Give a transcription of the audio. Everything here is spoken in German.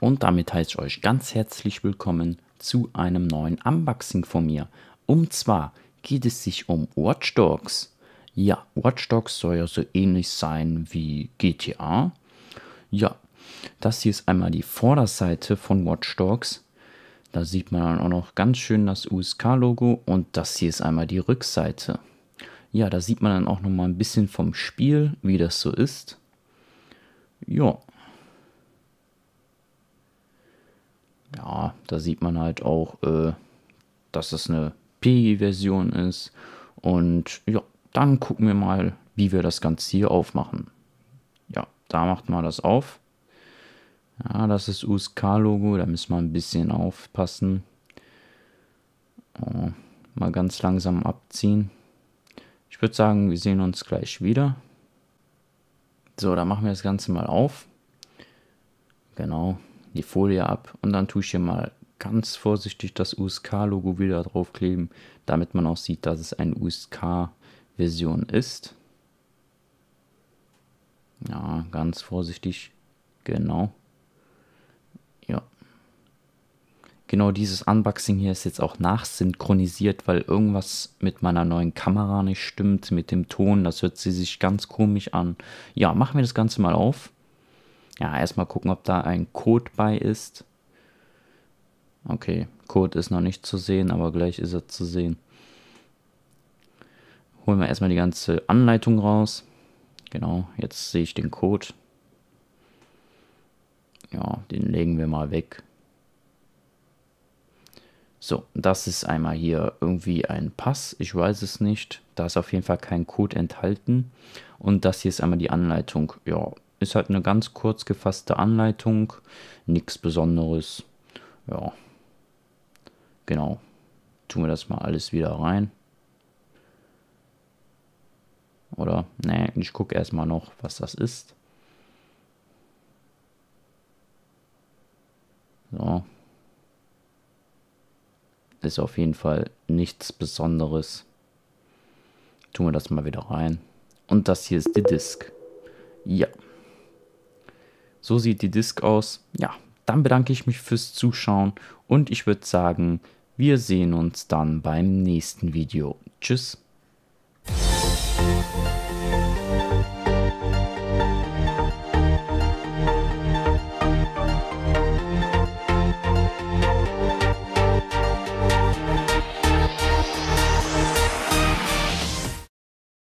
Und damit heiße ich euch ganz herzlich willkommen zu einem neuen Unboxing von mir. Und zwar geht es sich um Watch Dogs. Ja, Watch Dogs soll ja so ähnlich sein wie GTA. Ja, das hier ist einmal die Vorderseite von Watch Dogs. Da sieht man dann auch noch ganz schön das USK-Logo und das hier ist einmal die Rückseite. Ja, da sieht man dann auch nochmal ein bisschen vom Spiel, wie das so ist. Ja, Da sieht man halt auch, äh, dass es eine PEGI-Version ist. Und ja, dann gucken wir mal, wie wir das Ganze hier aufmachen. Ja, da macht man das auf. Ja, das ist USK-Logo, da müssen wir ein bisschen aufpassen. Oh, mal ganz langsam abziehen. Ich würde sagen, wir sehen uns gleich wieder. So, da machen wir das Ganze mal auf. Genau, die Folie ab und dann tue ich hier mal ganz vorsichtig das USK-Logo wieder draufkleben, damit man auch sieht, dass es eine USK-Version ist. Ja, ganz vorsichtig, genau. Ja. Genau dieses Unboxing hier ist jetzt auch nachsynchronisiert, weil irgendwas mit meiner neuen Kamera nicht stimmt, mit dem Ton, das hört sie sich ganz komisch an. Ja, machen wir das Ganze mal auf. Ja, erstmal gucken, ob da ein Code bei ist. Okay, Code ist noch nicht zu sehen, aber gleich ist er zu sehen. Holen wir erstmal die ganze Anleitung raus. Genau, jetzt sehe ich den Code. Ja, den legen wir mal weg. So, das ist einmal hier irgendwie ein Pass, ich weiß es nicht. Da ist auf jeden Fall kein Code enthalten. Und das hier ist einmal die Anleitung. Ja, ist halt eine ganz kurz gefasste Anleitung, nichts Besonderes. Ja, genau. Tun wir das mal alles wieder rein. Oder, ne, ich gucke erstmal noch, was das ist. So. Ist auf jeden Fall nichts Besonderes. Tun wir das mal wieder rein. Und das hier ist die Disk. Ja. So sieht die Disk aus. Ja, dann bedanke ich mich fürs Zuschauen und ich würde sagen, wir sehen uns dann beim nächsten Video. Tschüss.